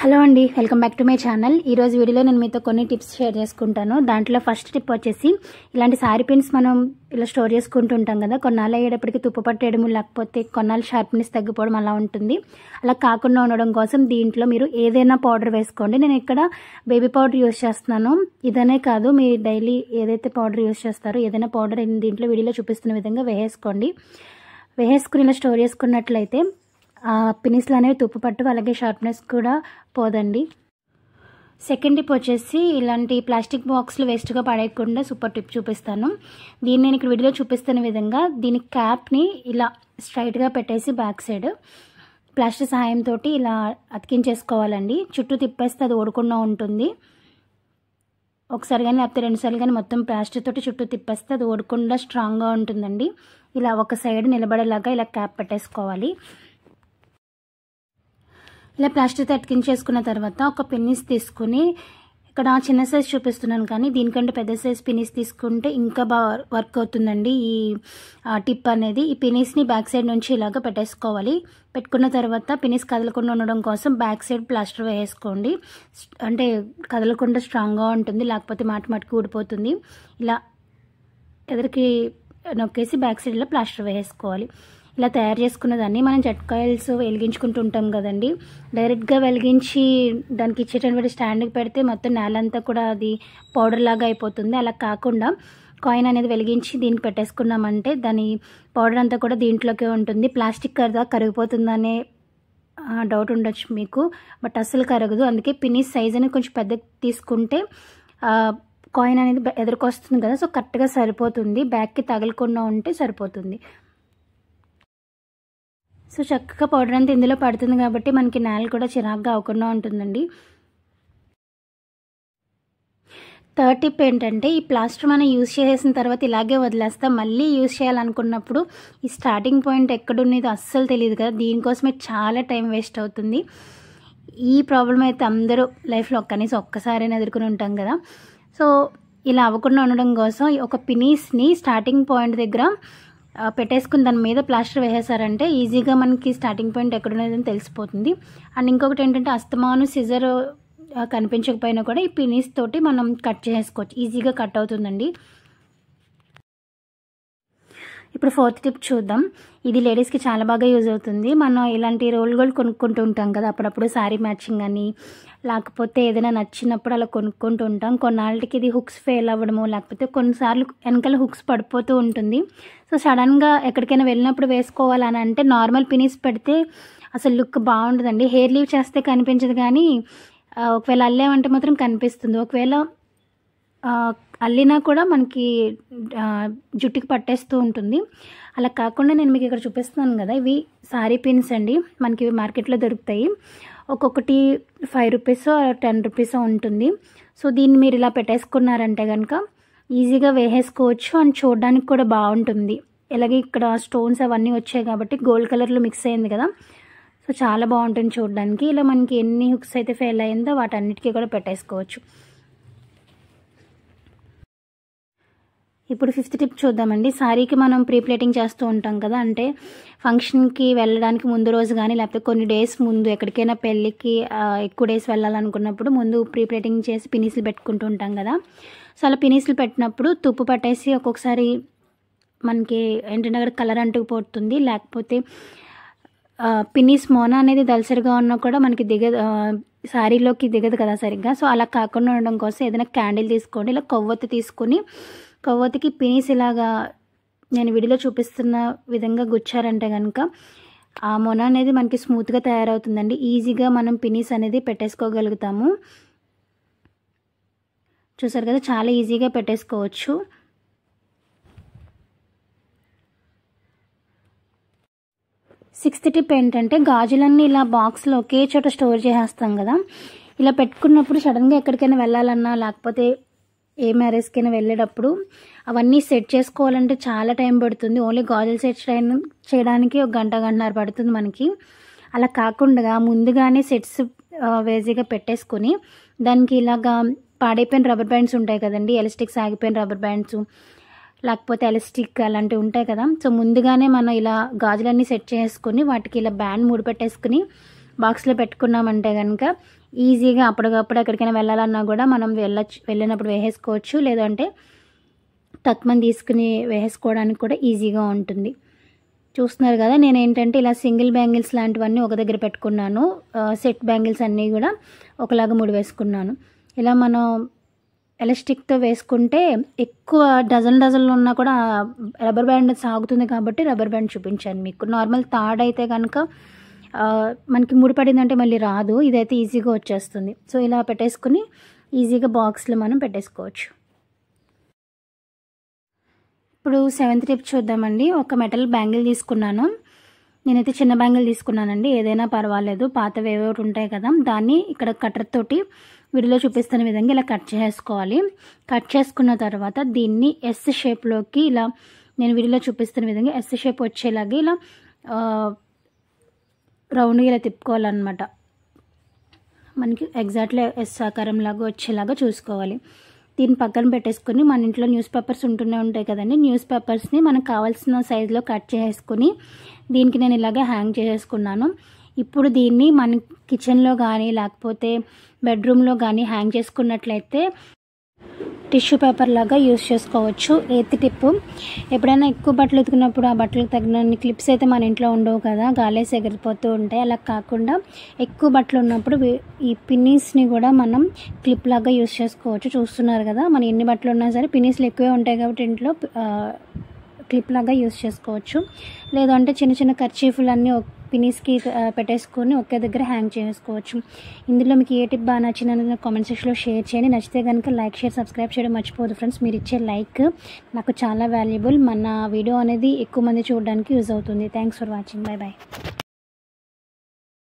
hello అండి welcome back to my channel ఈరోజు వీడియోలో నేను మీతో కొన్ని టిప్స్ షేర్ చేసుకుంటాను దాంట్లో ఫస్ట్ టిప్ వచ్చేసి ఇలాంటి సారీ పిన్స్ మనం ఇలా స్టోర్ చేసుకుంటూ ఉంటాం కదా కొన్నాళ్ళు అయ్యేటప్పటికి తుప్పు పట్టేయడం లేకపోతే కొన్నాళ్ళు షార్ప్నెస్ తగ్గిపోవడం అలా ఉంటుంది అలా కాకుండా ఉండడం కోసం దీంట్లో మీరు ఏదైనా పౌడర్ వేసుకోండి నేను ఇక్కడ బేబీ పౌడర్ యూస్ చేస్తున్నాను ఇదనే కాదు మీ డైలీ ఏదైతే పౌడర్ యూస్ చేస్తారో ఏదైనా పౌడర్ దీంట్లో వీడియోలో చూపిస్తున్న విధంగా వేసుకోండి వేసుకుని ఇలా స్టోర్ చేసుకున్నట్లయితే పినిస్లు అనేవి తుప్పు పట్టు అలాగే షార్ప్నెస్ కూడా పోదండి సెకండ్ టిప్ వచ్చేసి ఇలాంటి ప్లాస్టిక్ బాక్స్లు వేస్ట్గా పడేయకుండా సూపర్ టిప్ చూపిస్తాను దీన్ని నేను ఇక్కడ వీడియోలో చూపిస్తున్న విధంగా దీని క్యాప్ని ఇలా స్ట్రైట్గా పెట్టేసి బ్యాక్ సైడ్ ప్లాస్టిక్ సహాయంతో ఇలా అతికించేసుకోవాలండి చుట్టూ తిప్పేస్తే అది ఓడకుండా ఉంటుంది ఒకసారి కానీ లేకపోతే రెండుసార్లు కానీ మొత్తం ప్లాస్టిక్ తోటి చుట్టూ తిప్పేస్తే అది ఓడకుండా స్ట్రాంగ్గా ఉంటుందండి ఇలా ఒక సైడ్ నిలబడేలాగా ఇలా క్యాప్ పెట్టేసుకోవాలి ఇలా ప్లాస్టిక్తో అట్కించేసుకున్న తర్వాత ఒక పెన్నిస్ తీసుకుని ఇక్కడ చిన్న సైజ్ చూపిస్తున్నాను కానీ దీనికంటే పెద్ద సైజ్ పినిస్ తీసుకుంటే ఇంకా బాగా వర్క్ అవుతుందండి ఈ టిప్ అనేది ఈ పినిస్ని బ్యాక్ సైడ్ నుంచి ఇలాగ పెట్టేసుకోవాలి పెట్టుకున్న తర్వాత పినిస్ కదలకుండా ఉండడం కోసం బ్యాక్ సైడ్ ప్లాస్టర్ వేసుకోండి అంటే కదలకుండా స్ట్రాంగ్గా ఉంటుంది లేకపోతే మాటి మాటికి ఊడిపోతుంది ఇలా ఎదరికి నొక్కేసి బ్యాక్ సైడ్లో ప్లాస్టర్ వేసుకోవాలి ఇలా తయారు చేసుకున్న దాన్ని మనం జట్కాయల్స్ వెలిగించుకుంటూ ఉంటాం కదండి డైరెక్ట్గా వెలిగించి దానికి ఇచ్చేటటువంటి స్టాండ్కి పెడితే మొత్తం నేలంతా కూడా అది పౌడర్ లాగా అయిపోతుంది అలా కాకుండా కాయిన్ అనేది వెలిగించి దీన్ని పెట్టేసుకున్నామంటే దాని పౌడర్ అంతా కూడా దీంట్లోకే ఉంటుంది ప్లాస్టిక్ కదా కరిగిపోతుందనే డౌట్ ఉండొచ్చు మీకు బట్ అస్సలు కరగదు అందుకే పిన్ని సైజ్ అనేది కొంచెం పెద్ద తీసుకుంటే కాయిన్ అనేది ఎదురుకొస్తుంది కదా సో కరెక్ట్గా సరిపోతుంది బ్యాగ్కి తగలకుండా ఉంటే సరిపోతుంది సో చక్కగా పౌడర్ అంతా ఇందులో పడుతుంది కాబట్టి మనకి నేల కూడా చిరాగ్గా అవ్వకుండా ఉంటుందండి థర్డ్ టిప్ ఏంటంటే ఈ ప్లాస్టర్ మనం యూజ్ చేసేసిన తర్వాత ఇలాగే వదిలేస్తాం మళ్ళీ యూజ్ చేయాలనుకున్నప్పుడు ఈ స్టార్టింగ్ పాయింట్ ఎక్కడున్నదో అస్సలు తెలియదు కదా దీనికోసమే చాలా టైం వేస్ట్ అవుతుంది ఈ ప్రాబ్లం అయితే అందరూ లైఫ్లో కనీసం ఒక్కసారైనా ఎదుర్కొని ఉంటాం కదా సో ఇలా అవ్వకుండా ఉండడం కోసం ఒక పినీస్ని స్టార్టింగ్ పాయింట్ దగ్గర పెట్టేసుకుని దాని మీద ప్లాస్టర్ వేసేసారంటే ఈజీగా మనకి స్టార్టింగ్ పాయింట్ ఎక్కడున్నదని తెలిసిపోతుంది అండ్ ఇంకొకటి ఏంటంటే అస్తమాను సిజర్ కనిపించకపోయినా కూడా ఈ పినీస్ తోటి మనం కట్ చేసుకోవచ్చు ఈజీగా కట్ అవుతుందండి ఇప్పుడు ఫోర్త్ టిప్ చూద్దాం ఇది లేడీస్కి చాలా బాగా యూజ్ అవుతుంది మనం ఇలాంటి రోల్ గోల్డ్ కొనుక్కుంటూ ఉంటాం కదా అప్పుడప్పుడు శారీ మ్యాచింగ్ అని లేకపోతే ఏదైనా నచ్చినప్పుడు అలా కొనుక్కుంటూ ఉంటాం కొన్నాళ్ళకి ఇది హుక్స్ ఫెయిల్ అవ్వడము లేకపోతే కొన్నిసార్లు వెనకాల హుక్స్ పడిపోతూ ఉంటుంది సో సడన్గా ఎక్కడికైనా వెళ్ళినప్పుడు వేసుకోవాలని అంటే నార్మల్ పినీస్ పెడితే అసలు లుక్ బాగుంటుందండి హెయిర్ లీవ్ చేస్తే కనిపించదు కానీ ఒకవేళ అల్లేమంటే మాత్రం కనిపిస్తుంది ఒకవేళ అల్లినా కూడా మనకి జుట్టుకి పట్టేస్తూ ఉంటుంది అలా కాకుండా నేను మీకు ఇక్కడ చూపిస్తున్నాను కదా ఇవి సారీ పిన్స్ అండి మనకి ఇవి మార్కెట్లో దొరుకుతాయి ఒక్కొక్కటి ఫైవ్ రూపీస్ టెన్ రూపీస్ ఉంటుంది సో దీన్ని మీరు ఇలా పెట్టేసుకున్నారంటే కనుక ఈజీగా వేసేసుకోవచ్చు అండ్ చూడడానికి కూడా బాగుంటుంది ఇలాగే ఇక్కడ స్టోన్స్ అవన్నీ వచ్చాయి కాబట్టి గోల్డ్ కలర్లో మిక్స్ అయింది కదా సో చాలా బాగుంటుంది చూడడానికి ఇలా మనకి ఎన్ని హుక్స్ అయితే ఫెయిల్ అయిందో వాటన్నిటికీ కూడా పెట్టేసుకోవచ్చు ఇప్పుడు ఫిఫ్త్ టిప్ చూద్దామండి శారీకి మనం ప్రీ ప్లేటింగ్ చేస్తూ ఉంటాం కదా అంటే ఫంక్షన్కి వెళ్ళడానికి ముందు రోజు కానీ లేకపోతే కొన్ని డేస్ ముందు ఎక్కడికైనా పెళ్ళికి ఎక్కువ డేస్ వెళ్ళాలనుకున్నప్పుడు ముందు ప్రీ ప్లేటింగ్ చేసి పినీసులు పెట్టుకుంటూ ఉంటాం కదా సో అలా పినీసులు పెట్టినప్పుడు తుప్పు పట్టేసి ఒక్కొక్కసారి మనకి ఏంటంటే అక్కడ కలర్ అంటుకుపోతుంది లేకపోతే పినీస్ మోన అనేది దలసరిగా ఉన్నా కూడా మనకి దిగ శారీలోకి దిగదు కదా సరిగ్గా సో అలా కాకుండా ఉండడం కోసం ఏదైనా క్యాండిల్ తీసుకోండి ఇలా కొవ్వొత్తి తీసుకొని కొవ్వొత్తికి పినీస్ ఇలాగా నేను విడిలో చూపిస్తున్న విధంగా గుచ్చారంటే కనుక ఆ మొన అనేది మనకి స్మూత్గా తయారవుతుందండి ఈజీగా మనం పినీస్ అనేది పెట్టేసుకోగలుగుతాము చూసారు కదా చాలా ఈజీగా పెట్టేసుకోవచ్చు సిక్స్త్ టిప్ ఏంటంటే గాజులన్నీ ఇలా బాక్స్లో ఒకే చోట స్టోర్ చేసేస్తాం కదా ఇలా పెట్టుకున్నప్పుడు సడన్గా ఎక్కడికైనా వెళ్ళాలన్నా లేకపోతే ఏ మ్యారేజ్కైనా వెళ్ళేటప్పుడు అవన్నీ సెట్ చేసుకోవాలంటే చాలా టైం పడుతుంది ఓన్లీ గాజులు సెట్ చేయడానికి ఒక గంట గంటన్నర పడుతుంది మనకి అలా కాకుండా ముందుగానే సెట్స్ వేజీగా పెట్టేసుకొని దానికి ఇలాగా పాడైపోయిన రబ్బర్ బ్యాండ్స్ ఉంటాయి కదండి ఎలస్టిక్స్ ఆగిపోయిన రబ్బర్ బ్యాండ్స్ లేకపోతే ఎలస్టిక్ అలాంటివి ఉంటాయి కదా సో ముందుగానే మనం ఇలా గాజులన్నీ సెట్ చేసుకుని వాటికి ఇలా బ్యాండ్ ముడిపెట్టేసుకుని బాక్స్లో పెట్టుకున్నామంటే కనుక ఈజీగా అప్పటికప్పుడు ఎక్కడికైనా వెళ్ళాలన్నా కూడా మనం వెళ్ళచ్చు వెళ్ళినప్పుడు వేసేసుకోవచ్చు లేదంటే తత్మని తీసుకుని వేసుకోవడానికి కూడా ఈజీగా ఉంటుంది చూస్తున్నారు కదా నేను ఏంటంటే ఇలా సింగిల్ బ్యాంగిల్స్ లాంటివన్నీ ఒక దగ్గర పెట్టుకున్నాను సెట్ బ్యాంగిల్స్ అన్నీ కూడా ఒకలాగా మూడు వేసుకున్నాను ఇలా మనం ఎలాస్టిక్తో వేసుకుంటే ఎక్కువ డజన్ డజన్లు ఉన్నా కూడా రబ్బర్ బ్యాండ్ సాగుతుంది కాబట్టి రబ్బర్ బ్యాండ్ చూపించాను మీకు నార్మల్ థాడ్ అయితే కనుక మనకి ముడిపడిందంటే మళ్ళీ రాదు ఇదైతే ఈజీగా వచ్చేస్తుంది సో ఇలా పెట్టేసుకుని ఈజీగా బాక్స్లో మనం పెట్టేసుకోవచ్చు ఇప్పుడు సెవెంత్ టిప్ చూద్దామండి ఒక మెటల్ బ్యాంగిల్ తీసుకున్నాను నేనైతే చిన్న బ్యాంగిల్ తీసుకున్నానండి ఏదైనా పర్వాలేదు పాతవి ఏవో ఉంటాయి కదా దాన్ని ఇక్కడ కట్టర్తోటి తోటి వీడియోలో చూపిస్తున్న విధంగా ఇలా కట్ చేసుకోవాలి కట్ చేసుకున్న తర్వాత దీన్ని ఎస్ షేప్లోకి ఇలా నేను వీడియోలో చూపిస్తున్న విధంగా ఎస్ షేప్ వచ్చేలాగా ఇలా రౌండ్గా ఇలా తిప్పుకోవాలన్నమాట మనకి ఎగ్జాక్ట్లీ ఎస్ ఆకారం లాగా వచ్చేలాగా చూసుకోవాలి దీన్ని పక్కన పెట్టేసుకుని మన ఇంట్లో న్యూస్ పేపర్స్ ఉంటూనే ఉంటాయి కదండి న్యూస్ పేపర్స్ని మనకు కావాల్సిన సైజులో కట్ చేసుకుని దీనికి నేను ఇలాగే హ్యాంగ్ చేసేసుకున్నాను ఇప్పుడు దీన్ని మన కిచెన్లో కానీ లేకపోతే బెడ్రూమ్లో కానీ హ్యాంగ్ చేసుకున్నట్లయితే టిష్యూ పేపర్ లాగా యూస్ చేసుకోవచ్చు ఎత్తి టిప్పు ఎప్పుడైనా ఎక్కువ బట్టలు ఉతికినప్పుడు ఆ బట్టలకు తగినన్ని క్లిప్స్ అయితే మన ఇంట్లో ఉండవు కదా గాలి ఎగిరిపోతూ ఉంటాయి అలా కాకుండా ఎక్కువ బట్టలు ఉన్నప్పుడు ఈ పిన్నీస్ని కూడా మనం క్లిప్ లాగా యూస్ చేసుకోవచ్చు చూస్తున్నారు కదా మన ఎన్ని బట్టలు ఉన్నా సరే పిన్నీస్లు ఎక్కువే ఉంటాయి కాబట్టి ఇంట్లో క్లిప్ లాగా యూస్ చేసుకోవచ్చు లేదంటే చిన్న చిన్న ఖర్చీఫ్లన్నీ పినీస్కి పెట్టేసుకొని ఒకే దగ్గర హ్యాంగ్ చేసుకోవచ్చు ఇందులో మీకు ఏ టిప్ బాగా నచ్చిందని కామెంట్ సెక్షన్లో షేర్ చేయండి నచ్చితే కనుక లైక్ షేర్ సబ్స్క్రైబ్ చేయడం మర్చిపోదు ఫ్రెండ్స్ మీరు ఇచ్చే లైక్ నాకు చాలా వాల్యుబుల్ మన వీడియో అనేది ఎక్కువ మంది చూడడానికి యూజ్ అవుతుంది thanks for watching bye bye